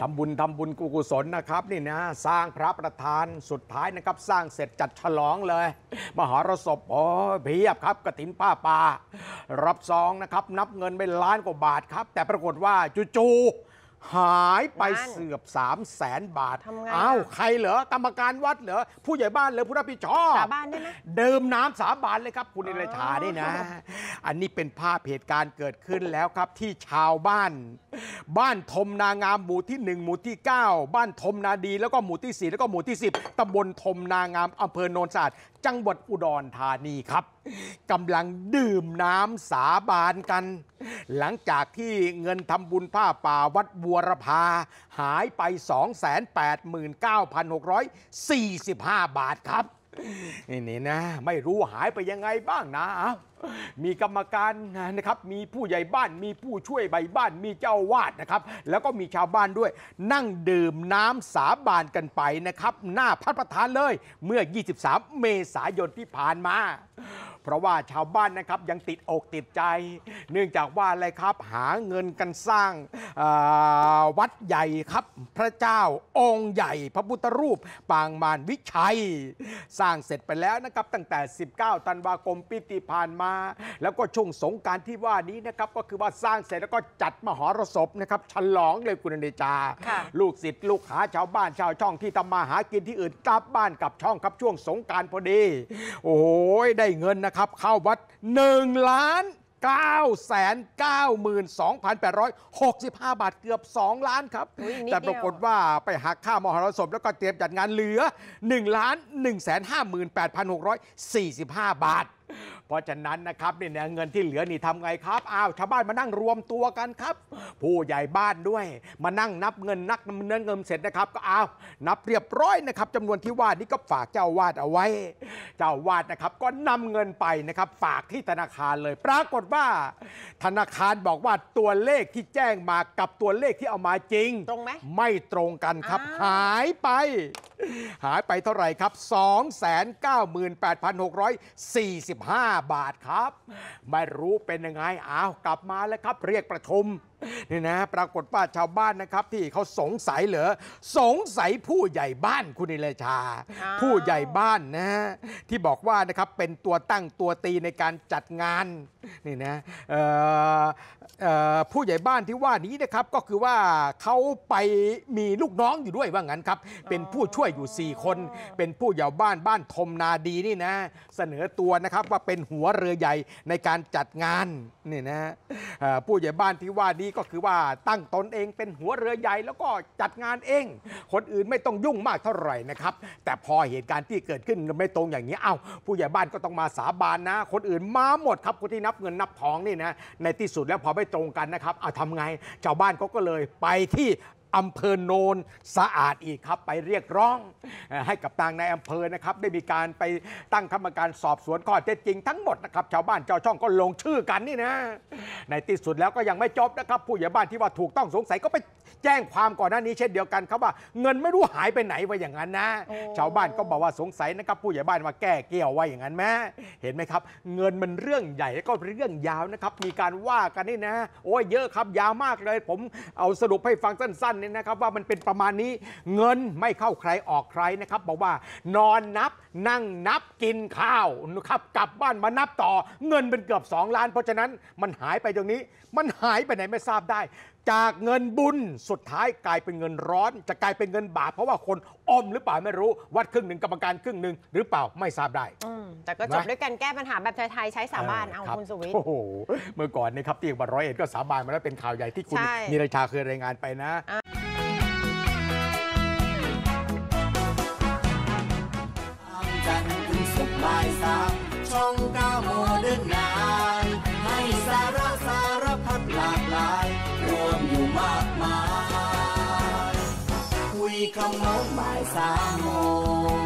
ทำบุญ ทำบุญกุศลนะครับ นี่นะ สร้างพระประธานสุดท้ายนะครับ สร้างเสร็จจัดฉลองเลย มหรสพโอ้เพียบครับ กระถินป้าป่ารับซองนะครับ นับเงินเป็นล้านกว่าบาทครับแต่ปรากฏว่าจู่หายไปเสือบสามแสนบาทอ้าวใครเหรอกรรมการวัดเหรอผู้ใหญ่บ้านเหรอผู้รับผิดชอบสาบานได้ไหมเดิมน้ำสาบานเลยครับคุณอิรชาได้นะ อันนี้เป็นภาพเหตุการณ์เกิดขึ้นแล้วครับที่ชาวบ้านบ้านทมนางามหมู่ที่ 1 หมู่ที่ 9 บ้านทมนาดีแล้วก็หมู่ที่ 4 แล้วก็หมู่ที่ 10ตำบลทมนางามอำเภอโนนสะอาดจังหวัดอุดรธานีครับกำลังดื่มน้ำสาบานกัน หลังจากที่เงินทำบุญผ้าป่าวัดบัวรพา หายไป 289,645 บาทครับนี่นี่นะไม่รู้หายไปยังไงบ้างนะ มีกรรมการนะครับมีผู้ใหญ่บ้านมีผู้ช่วยใบบ้านมีเจ้าวาดนะครับ แล้วก็มีชาวบ้านด้วย นั่งดื่มน้ำสาบานกันไปนะครับ หน้าพัดประธานเลยเมื่อ 23 เมษายนที่ผ่านมาเพราะว่าชาวบ้านนะครับยังติดอกติดใจ เนื่องจากว่าอะไรครับหาเงินกันสร้างวัดใหญ่ครับพระเจ้าองค์ใหญ่ พระพุทธรูปปางมารวิชัย สร้างเสร็จไปแล้วนะครับตั้งแต่ 19ธันวาคมปีที่ผ่านมา แล้วก็ช่วงสงการที่ว่านี้นะครับ ก็คือว่าสร้างเสร็จแล้วก็จัดมหรสพนะครับฉลองเลย คุณเดจาลูกศิษย์ลูกหาชาวบ้าน ชาวช่องที่ทามาหากินที่อื่นกลับบ้านกลับช่องครับช่วงสงการพอดี โอ้โหได้เงินนะครับเข้าวัด1ล้าน9 9 2 8 6 5 บาทเกือบ 2 ล้านครับ แต่ปรากฏว่าไปหักค่ามหรสพแล้วก็เตรียมจัดงานเหลือ1ล้าน1 5 8 6 4 5 บาทเพราะฉะนั้นนะครับเนี่ยเงินที่เหลือนี่ทำไงครับอ้าวชาวบ้านมานั่งรวมตัวกันครับ ผู้ใหญ่บ้านด้วยมานั่งนับเงินนักเงินเงินเสร็จนะครับก็อ้าวนับเรียบร้อยนะครับจำนวนที่ว่านี่ก็ฝากเจ้าวาดเอาไว้ เจ้าวาดนะครับก็นำเงินไปนะครับ ฝากที่ธนาคารเลยปรากฏว่าธนาคารบอกว่าตัวเลขที่แจ้งมากับตัวเลขที่เอามาจริงตรงไหมไม่ตรงกันครับ หายไป หายไปเท่าไหร่ครับ2 9 8 6 4 5บาทครับ ไม่รู้เป็นยังไง อ้าว กลับมาแล้วครับเรียกประชุมนี่นะปรากฏว่าชาวบ้านนะครับที่เขาสงสัยเหรอสงสัยผู้ใหญ่บ้านคุณนิเลชา ผู้ใหญ่บ้านนะที่บอกว่านะครับ เป็นตัวตั้งตัวตีในการจัดงาน นี่นะผู้ใหญ่บ้านที่ว่านี้นะครับ ก็คือว่าเขาไปมีลูกน้องอยู่ด้วยว่างั้นครับ เป็นผู้ช่วยอยู่4คนเป็นผู้ใหญ่บ้านบ้านทมนาดีนี่นะเสนอตัวนะครับ ว่าเป็นหัวเรือใหญ่ในการจัดงานนี่นะผู้ใหญ่บ้านที่ว่านี้ก็คือว่าตั้งตนเองเป็นหัวเรือใหญ่แล้วก็จัดงานเองคนอื่นไม่ต้องยุ่งมากเท่าไหร่นะครับ แต่พอเหตุการณ์ที่เกิดขึ้นไม่ตรงอย่างนี้เอ้าผู้ใหญ่บ้านก็ต้องมาสาบานนะ คนอื่นมาหมดครับคนที่นับเงินนับทองนี่นะ ในที่สุดแล้วพอไม่ตรงกันนะครับเอาทำไงชาวบ้านเขาก็เลยไปที่อำเภอโนนสะอาดอีกครับ ไปเรียกร้อง ให้กับทางในอำเภอนะครับได้มีการไปตั้งกรรมการสอบสวนข้อเท็จจริงทั้งหมดนะครับชาวบ้านชาวช่องก็ลงชื่อกันนี่นะ ในที่สุดแล้วก็ยังไม่จบนะครับ ผู้ใหญ่บ้านที่ว่าถูกต้องสงสัยก็ไปแจ้งความก่อนหน้านี้ เช่นเดียวกันครับว่า เงินไม่รู้หายไปไหนไว้อย่างนั้นนะ ชาวบ้านก็บอกว่าสงสัยนะครับผู้ใหญ่บ้านมาแก้เกี่ยวไว้อย่างนั้นแม่เห็นไหมครับ เงินมันเรื่องใหญ่แล้วก็เรื่องยาวนะครับมีการว่ากันนี่นะ โอ้ยเยอะครับยาวมากเลย ผมเอาสรุปให้ฟังสั้นๆเนี่ยนะครับว่ามันเป็นประมาณนี้เงินไม่เข้าใครออกใครนะครับ บอกว่านอนนับนั่งนับกินข้าวนะครับกลับบ้านมานับต่อเงินเป็นเกือบ 2 ล้าน เพราะฉะนั้นมันหายไปตรงนี้มันหายไปไหนไม่ทราบได้จากเงินบุญสุดท้ายกลายเป็นเงินร้อนจะกลายเป็นเงินบาปเพราะว่าคนอมหรือเปล่าไม่รู้วัดครึ่งหนึ่งกรรมการครึ่งหนึ่งหรือเปล่าไม่ทราบได้แต่ก็จบด้วยการแก้ปัญหาแบบไทยๆใช้สาบานเอาคุณสุวิทย์โอ้โหเมื่อก่อนนะครับที่จังหวัดร้อยเอ็ดก็สาบานมาแล้วเป็นข่าวใหญ่ที่คุณ มีรายชาเคยรายงานไปนะ không muốn bài xa mồ